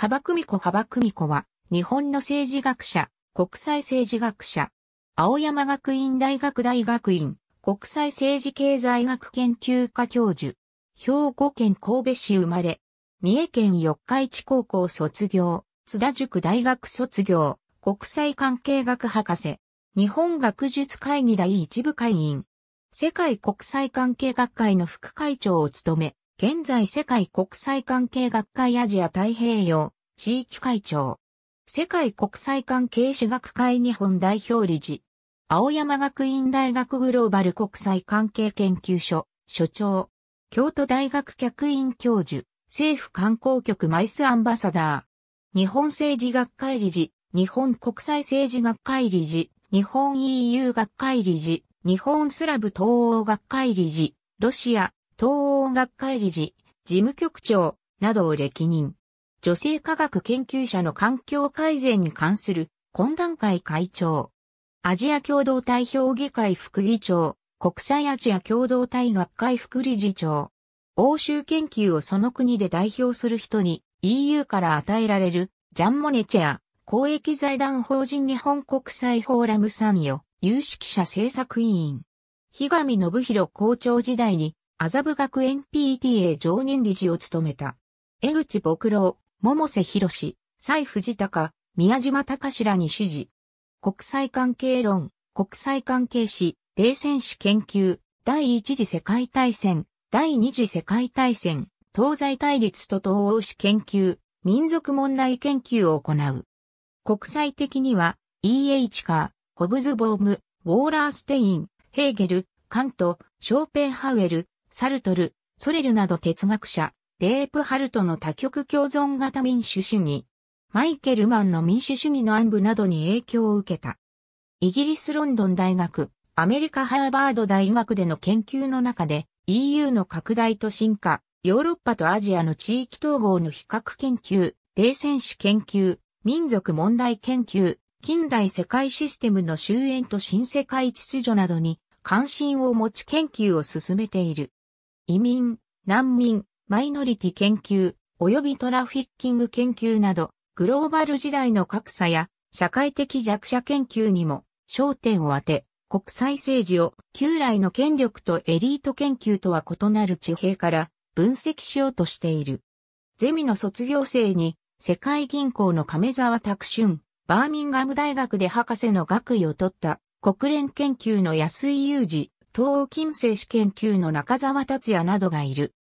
幅久美子幅久美子は、日本の政治学者、国際政治学者、青山学院大学大学院、国際政治経済学研究科教授、兵庫県神戸市生まれ、三重県四日市高校卒業、津田塾大学卒業、国際関係学博士、日本学術会議第一部会員、世界国際関係学会の副会長を務め、現在世界国際関係学会アジア太平洋地域会長。世界国際関係史学会日本代表理事。青山学院大学グローバル国際関係研究所所長。京都大学客員教授。政府観光局マイスアンバサダー。日本政治学会理事。日本国際政治学会理事。日本 EU 学会理事。日本スラブ東欧学会理事。ロシア、東欧学会理事、事務局長などを歴任。女性科学研究者の環境改善に関する懇談会会長。アジア共同体評議会副議長、国際アジア共同体学会副理事長。欧州研究をその国で代表する人に EU から与えられるジャンモネチェア公益財団法人日本国際フォーラム参与有識者政策委員。日上信弘校長時代に麻布学園 PTA 常任理事を務めた。江口牧郎、百瀬博士、蔡藤隆、宮島隆らに指示。国際関係論、国際関係史、冷戦史研究、第一次世界大戦、第二次世界大戦、東西対立と東欧史研究、民族問題研究を行う。国際的には、E.H. カー、ホブズボーム、ウォーラーステイン、ヘーゲル、カント、ショーペンハウエル、サルトル、ソレルなど哲学者、レープハルトの多極共存型民主主義、マイケルマンの民主主義の暗部などに影響を受けた。イギリスロンドン大学、アメリカハーバード大学での研究の中で EU の拡大と進化、ヨーロッパとアジアの地域統合の比較研究、冷戦史研究、民族問題研究、近代世界システムの終焉と新世界秩序などに関心を持ち研究を進めている。移民、難民、マイノリティ研究、及びトラフィッキング研究など、グローバル時代の格差や社会的弱者研究にも焦点を当て、国際政治を旧来の権力とエリート研究とは異なる地平から分析しようとしている。ゼミの卒業生に世界銀行の亀沢拓春、バーミンガム大学で博士の学位を取った国連研究の安井雄二、東欧近世史研究の中沢達也などがいる。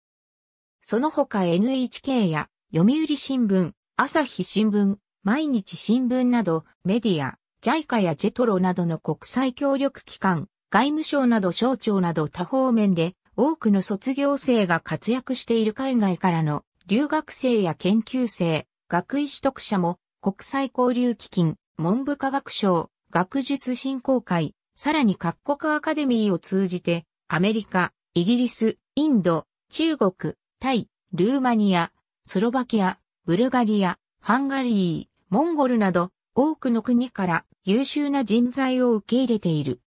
その他 NHK や読売新聞、朝日新聞、毎日新聞などメディア、JICA や JETRO などの国際協力機関、外務省など省庁など多方面で多くの卒業生が活躍している海外からの留学生や研究生、学位取得者も国際交流基金、文部科学省、学術振興会、さらに各国アカデミーを通じて、アメリカ、イギリス、インド、中国、タイ、ルーマニア、スロバキア、ブルガリア、ハンガリー、モンゴルなど多くの国から優秀な人材を受け入れている。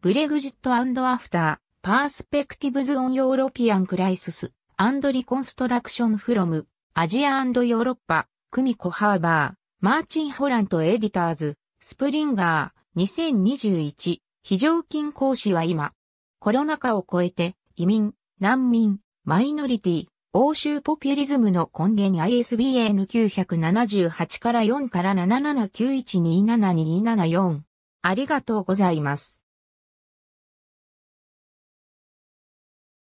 ブレグジットアフター、パースペクティブズオンヨーロピアンクライシス、アンドリコンストラクションフロム、アジアヨーロッパ、クミコハーバー、マーチン・ホラント・エディターズ、スプリンガー、2021非常勤講師は今、コロナ禍を超えて移民、難民、マイノリティ、欧州ポピュリズムの根源 ISBN 978から4から7 7 9 1 2 7 2 7 4ありがとうございます。